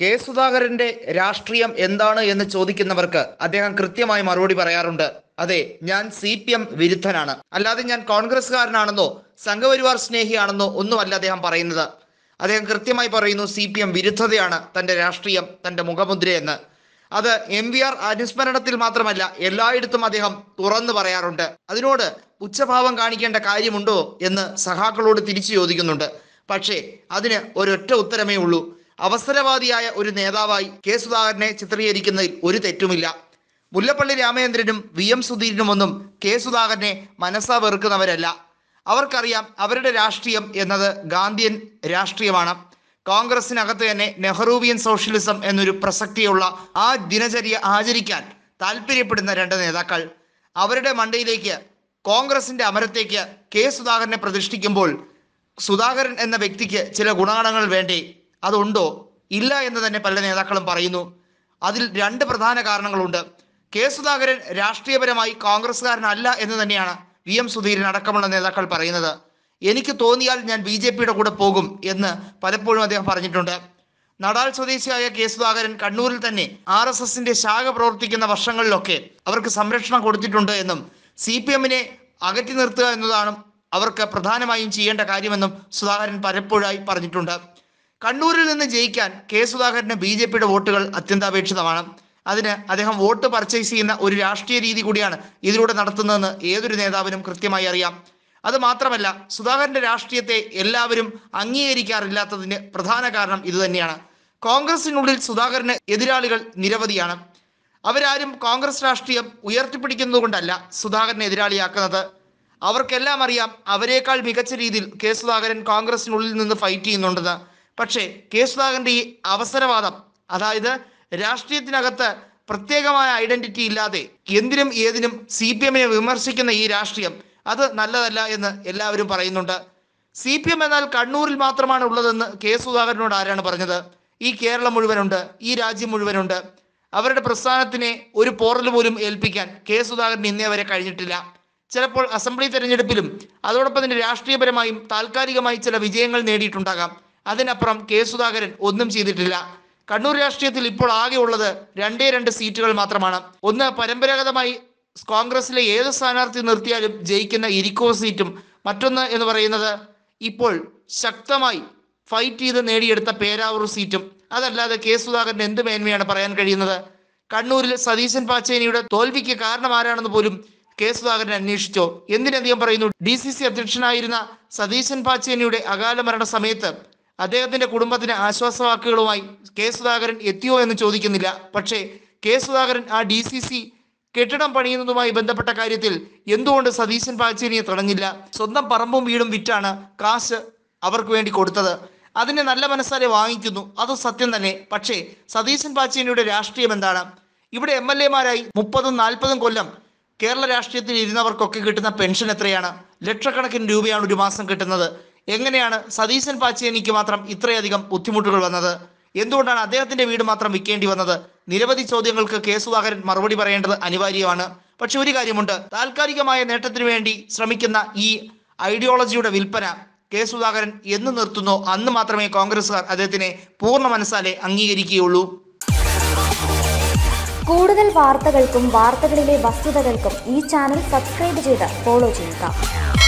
K സുധാകരന്റെ രാഷ്ട്രീയം എന്താണ് എന്ന് ചോദിക്കുന്നവർക്ക് അദ്ദേഹം കൃത്യമായി മറുപടി പറയാറുണ്ട് അതെ ഞാൻ സി പി എം വിരുദ്ധനാണ് അല്ലാതെ ഞാൻ കോൺഗ്രസ്സുകാരനാണെന്നോ സംഘപരിവാർ സ്നേഹിയാണെന്നോ ഒന്നുമല്ല അദ്ദേഹം പറയുന്നത് അദ്ദേഹം കൃത്യമായി പറയുന്നു സി പി എം വിരുദ്ധതയാണ് തന്റെ രാഷ്ട്രീയം തന്റെ മുഖമുദ്രയെന്ന് അത് എം വി ആർ അനുസ്മരണത്തിൽ മാത്രമല്ല എല്ലായിടത്തും അദ്ദേഹം തുറന്നു പറയാറുണ്ട് അതിനോട് ഉച്ചഭാവം കാണിക്കേണ്ട കാര്യമുണ്ടോ എന്ന് സഹാക്കളോട് തിരിച്ചു ചോദിക്കുന്നുണ്ട് പക്ഷേ അതിന് ഒരൊറ്റ ഉത്തരമേ ഉള്ളൂ അവസരവാദിയായ ഒരു നേതാവായി കെ സുധാകരനെ ചിത്രീകരിക്കുന്നതിൽ ഒരു തെറ്റുമില്ല മുല്ലപ്പള്ളി രാമചന്ദ്രനും വി എം സുധീരനുമൊന്നും കെ സുധാകരനെ മനസ്സാ വെറുക്കുന്നവരല്ല അവർക്കറിയാം അവരുടെ രാഷ്ട്രീയം എന്നത് ഗാന്ധിയൻ രാഷ്ട്രീയമാണ് കോൺഗ്രസിനകത്ത് തന്നെ നെഹ്റൂവിയൻ സോഷ്യലിസം എന്നൊരു പ്രസക്തിയുള്ള ആ ദിനചര്യ ആചരിക്കാൻ താല്പര്യപ്പെടുന്ന രണ്ട് നേതാക്കൾ അവരുടെ മണ്ടയിലേക്ക് കോൺഗ്രസിന്റെ അമരത്തേക്ക് കെ സുധാകരനെ പ്രതിഷ്ഠിക്കുമ്പോൾ സുധാകരൻ എന്ന വ്യക്തിക്ക് ചില ഗുണഗണങ്ങൾ വേണ്ടേ അതുണ്ടോ ഇല്ല എന്ന് തന്നെ പല നേതാക്കളും പറയുന്നു അതിൽ രണ്ട് പ്രധാന കാരണങ്ങളുണ്ട് കെ സുധാകരൻ രാഷ്ട്രീയപരമായി കോൺഗ്രസ്സുകാരനല്ല എന്ന് തന്നെയാണ് വി എം സുധീരൻ അടക്കമുള്ള നേതാക്കൾ പറയുന്നത് എനിക്ക് തോന്നിയാൽ ഞാൻ ബി ജെ പിയുടെ കൂടെ പോകും എന്ന് പലപ്പോഴും അദ്ദേഹം പറഞ്ഞിട്ടുണ്ട് നടാൽ സ്വദേശിയായ കെ സുധാകരൻ കണ്ണൂരിൽ തന്നെ ആർ എസ് എസിന്റെ ശാഖ പ്രവർത്തിക്കുന്ന വർഷങ്ങളിലൊക്കെ അവർക്ക് സംരക്ഷണം കൊടുത്തിട്ടുണ്ട് എന്നും സി പി എമ്മിനെ അകറ്റി നിർത്തുക എന്നതാണ് അവർക്ക് പ്രധാനമായും ചെയ്യേണ്ട കാര്യമെന്നും സുധാകരൻ പലപ്പോഴായി പറഞ്ഞിട്ടുണ്ട് കണ്ണൂരിൽ നിന്ന് ജയിക്കാൻ കെ സുധാകരന് ബി ജെ പിയുടെ വോട്ടുകൾ അത്യന്താപേക്ഷിതമാണ് അതിന് അദ്ദേഹം വോട്ട് പർച്ചേസ് ചെയ്യുന്ന ഒരു രാഷ്ട്രീയ രീതി കൂടിയാണ് ഇതിലൂടെ നടത്തുന്നതെന്ന് ഏതൊരു നേതാവിനും കൃത്യമായി അറിയാം അത് മാത്രമല്ല സുധാകരന്റെ രാഷ്ട്രീയത്തെ എല്ലാവരും അംഗീകരിക്കാറില്ലാത്തതിന് പ്രധാന കാരണം ഇതുതന്നെയാണ് കോൺഗ്രസിനുള്ളിൽ സുധാകരന് എതിരാളികൾ നിരവധിയാണ് അവരാരും കോൺഗ്രസ് രാഷ്ട്രീയം ഉയർത്തിപ്പിടിക്കുന്നതുകൊണ്ടല്ല സുധാകരനെ എതിരാളിയാക്കുന്നത് അവർക്കെല്ലാം അറിയാം അവരെക്കാൾ മികച്ച രീതിയിൽ കെ സുധാകരൻ കോൺഗ്രസിനുള്ളിൽ നിന്ന് ഫൈറ്റ് ചെയ്യുന്നുണ്ടെന്ന് പക്ഷേ കെ സുധാകരൻ്റെ ഈ അവസരവാദം അതായത് രാഷ്ട്രീയത്തിനകത്ത് പ്രത്യേകമായ ഐഡന്റിറ്റി ഇല്ലാതെ എന്തിനും ഏതിനും സി പി എമ്മിനെ വിമർശിക്കുന്ന ഈ രാഷ്ട്രീയം അത് നല്ലതല്ല എന്ന് എല്ലാവരും പറയുന്നുണ്ട് സി പി എം എന്നാൽ കണ്ണൂരിൽ മാത്രമാണ് ഉള്ളതെന്ന് കെ സുധാകരനോട് ആരാണ് പറഞ്ഞത് ഈ കേരളം മുഴുവനുണ്ട് ഈ രാജ്യം മുഴുവനുണ്ട് അവരുടെ പ്രസ്ഥാനത്തിനെ ഒരു പോറൽ പോലും ഏൽപ്പിക്കാൻ കെ സുധാകരൻ ഇന്നേ വരെ കഴിഞ്ഞിട്ടില്ല ചിലപ്പോൾ അസംബ്ലി തെരഞ്ഞെടുപ്പിലും അതോടൊപ്പം തന്നെ രാഷ്ട്രീയപരമായും താൽക്കാലികമായി ചില വിജയങ്ങൾ നേടിയിട്ടുണ്ടാകാം അതിനപ്പുറം കെ സുധാകരൻ ഒന്നും ചെയ്തിട്ടില്ല കണ്ണൂർ രാഷ്ട്രീയത്തിൽ ഇപ്പോൾ ആകെ ഉള്ളത് രണ്ടേ രണ്ട് സീറ്റുകൾ മാത്രമാണ് ഒന്ന് പരമ്പരാഗതമായി കോൺഗ്രസിലെ ഏത് സ്ഥാനാർത്ഥി നിർത്തിയാലും ജയിക്കുന്ന ഇരിക്കോ സീറ്റും മറ്റൊന്ന് എന്ന് പറയുന്നത് ഇപ്പോൾ ശക്തമായി ഫൈറ്റ് ചെയ്ത് നേടിയെടുത്ത പേരാവൂർ സീറ്റും അതല്ലാതെ കെ സുധാകരൻ എന്ത് മേന്മയാണ് പറയാൻ കഴിയുന്നത് കണ്ണൂരിൽ സതീശൻ പാച്ചേനിയുടെ തോൽവിക്ക് കാരണം ആരാണെന്ന് പോലും കെ സുധാകരൻ അന്വേഷിച്ചോ എന്തിനധികം പറയുന്നു ഡി സി സി അധ്യക്ഷനായിരുന്ന സതീശൻ പാച്ചേനിയുടെ അകാല മരണ സമയത്ത് അദ്ദേഹത്തിന്റെ കുടുംബത്തിന് ആശ്വാസവാക്കുകളുമായി കെ സുധാകരൻ എത്തിയോ എന്ന് ചോദിക്കുന്നില്ല പക്ഷേ കെ സുധാകരൻ ആ ഡി സി സി കെട്ടിടം പണിയുന്നതുമായി ബന്ധപ്പെട്ട കാര്യത്തിൽ എന്തുകൊണ്ട് സതീശൻ പാച്ചേരിയെ തടഞ്ഞില്ല സ്വന്തം പറമ്പും വീടും വിറ്റാണ് കാശ് അവർക്ക് വേണ്ടി കൊടുത്തത് അതിനെ നല്ല മനസ്സാലെ വാങ്ങിക്കുന്നു അത് സത്യം തന്നെ പക്ഷേ സതീശൻ പാച്ചേനിയുടെ രാഷ്ട്രീയം എന്താണ് ഇവിടെ എം എൽ എമാരായി മുപ്പതും നാൽപ്പതും കൊല്ലം കേരള രാഷ്ട്രീയത്തിൽ ഇരുന്നവർക്കൊക്കെ കിട്ടുന്ന പെൻഷൻ എത്രയാണ് ലക്ഷക്കണക്കിന് രൂപയാണ് ഒരു മാസം കിട്ടുന്നത് എങ്ങനെയാണ് സതീശൻ പാച്ചേനിക്ക് മാത്രം ഇത്രയധികം ബുദ്ധിമുട്ടുകൾ വന്നത് എന്തുകൊണ്ടാണ് അദ്ദേഹത്തിന്റെ വീട് മാത്രം വിൽക്കേണ്ടി വന്നത് നിരവധി ചോദ്യങ്ങൾക്ക് കെ സുധാകരൻ മറുപടി പറയേണ്ടത് അനിവാര്യമാണ് പക്ഷെ ഒരു കാര്യമുണ്ട് താൽക്കാലികമായ നേട്ടത്തിനു വേണ്ടി ശ്രമിക്കുന്ന ഈ ഐഡിയോളജിയുടെ വിൽപ്പന കെ സുധാകരൻ എന്ന് നിർത്തുന്നോ അന്ന് മാത്രമേ കോൺഗ്രസുകാർ അദ്ദേഹത്തിനെ പൂർണ്ണ മനസ്സാലെ അംഗീകരിക്കുകയുള്ളൂ കൂടുതൽ വാർത്തകൾക്കും വാർത്തകളിലെ വസ്തുതകൾക്കും ഈ ചാനൽ സബ്സ്ക്രൈബ് ചെയ്ത് ഫോളോ ചെയ്യുക